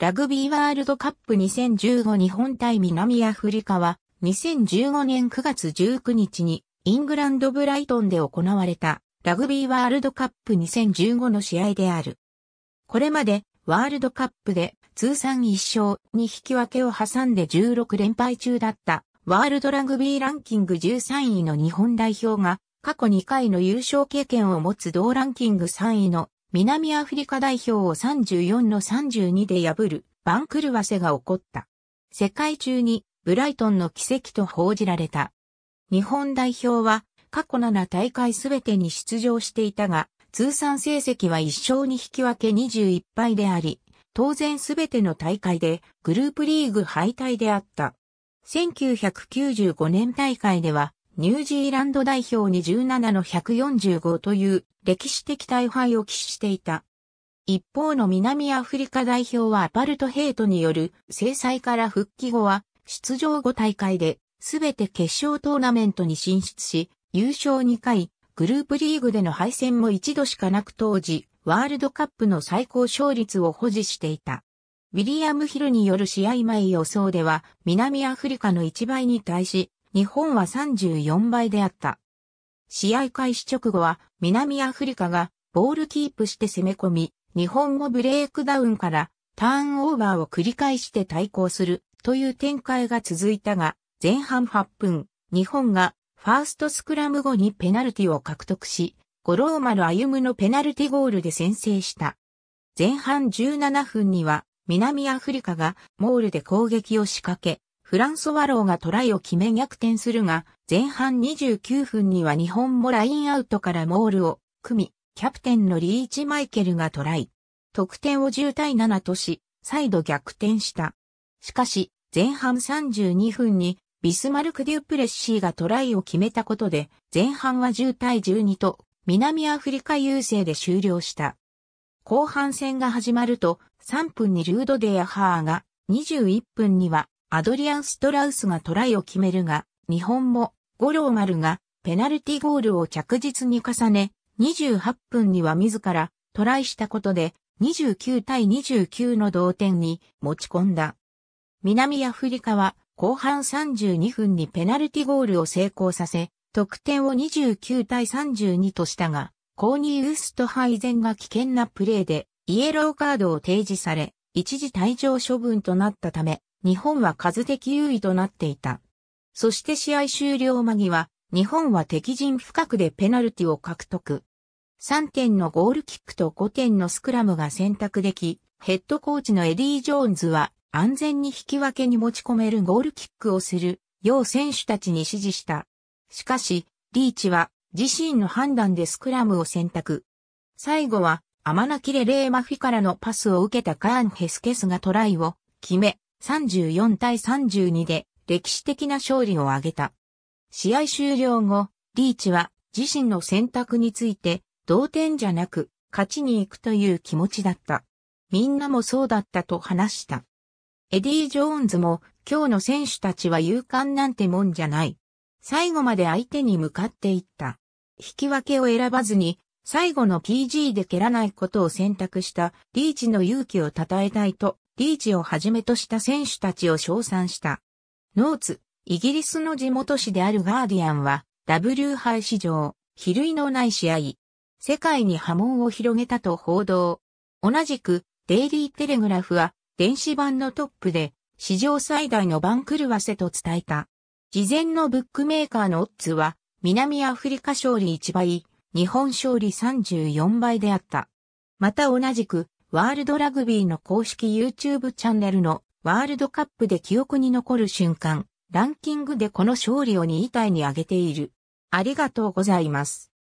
ラグビーワールドカップ2015日本対南アフリカは2015年9月19日にイングランドブライトンで行われたラグビーワールドカップ2015の試合である。これまでワールドカップで通算1勝に引き分けを挟んで16連敗中だったワールドラグビーランキング13位の日本代表が過去2回の優勝経験を持つ同ランキング3位の南アフリカ代表を34の32で破る番狂わせが起こった。世界中にブライトンの奇跡と報じられた。日本代表は過去7大会すべてに出場していたが、通算成績は1勝に引き分け21敗であり、当然すべての大会でグループリーグ敗退であった。1995年大会ではニュージーランド代表に17の145という歴史的大敗を喫していた。一方の南アフリカ代表はアパルトヘイトによる制裁から復帰後は出場後大会で全て決勝トーナメントに進出し、優勝2回、グループリーグでの敗戦も一度しかなく当時、ワールドカップの最高勝率を保持していた。ウィリアム・ヒルによる試合前予想では、南アフリカの1倍に対し、日本は34倍であった。試合開始直後は南アフリカがボールキープして攻め込み、日本をブレイクダウンからターンオーバーを繰り返して対抗するという展開が続いたが、前半8分、日本がファーストスクラム後にペナルティを獲得し、五郎丸歩夢のペナルティゴールで先制した。前半17分には南アフリカがモールで攻撃を仕掛け、フランソワローがトライを決め逆転するが、前半29分には日本もラインアウトからモールを組み、キャプテンのリーチマイケルがトライ。得点を10対7とし、再度逆転した。しかし、前半32分にビスマルク・デュプレッシーがトライを決めたことで、前半は10対12と、南アフリカ優勢で終了した。後半戦が始まると、3分にルード・デアハーが、21分にはアドリアン・ストラウスがトライを決めるが、日本も五郎丸がペナルティゴールを着実に重ね、28分には自らトライしたことで29対29の同点に持ち込んだ。南アフリカは後半32分にペナルティゴールを成功させ、得点を29対32としたが、コーニー・ウストハイゼンが危険なプレーでイエローカードを提示され、一時退場処分となったため、日本は数的優位となっていた。そして試合終了間際、日本は敵陣深くでペナルティを獲得。3点のゴールキックと5点のスクラムが選択でき、ヘッドコーチのエディー・ジョーンズは安全に引き分けに持ち込めるゴールキックをする、要選手たちに指示した。しかし、リーチは自身の判断でスクラムを選択。最後は、アマナキレレーマフィからのパスを受けたカーン・ヘスケスがトライを決め、34対32で歴史的な勝利を挙げた。試合終了後、リーチは自身の選択について同点じゃなく勝ちに行くという気持ちだった。みんなもそうだったと話した。エディ・ジョーンズも今日の選手たちは勇敢なんてもんじゃない。最後まで相手に向かっていった。引き分けを選ばずに最後の PG で蹴らないことを選択したリーチの勇気を称えたいとリーチをはじめとした選手たちを称賛した。ノーツ、イギリスの地元紙であるガーディアンは、W 杯史上、比類のない試合、世界に波紋を広げたと報道。同じく、デイリーテレグラフは、電子版のトップで、史上最大の番狂わせと伝えた。事前のブックメーカーのオッズは、南アフリカ勝利1倍、日本勝利34倍であった。また同じく、ワールドラグビーの公式 YouTube チャンネルのワールドカップで記憶に残る瞬間、ランキングでこの勝利を2位体に上げている。ありがとうございます。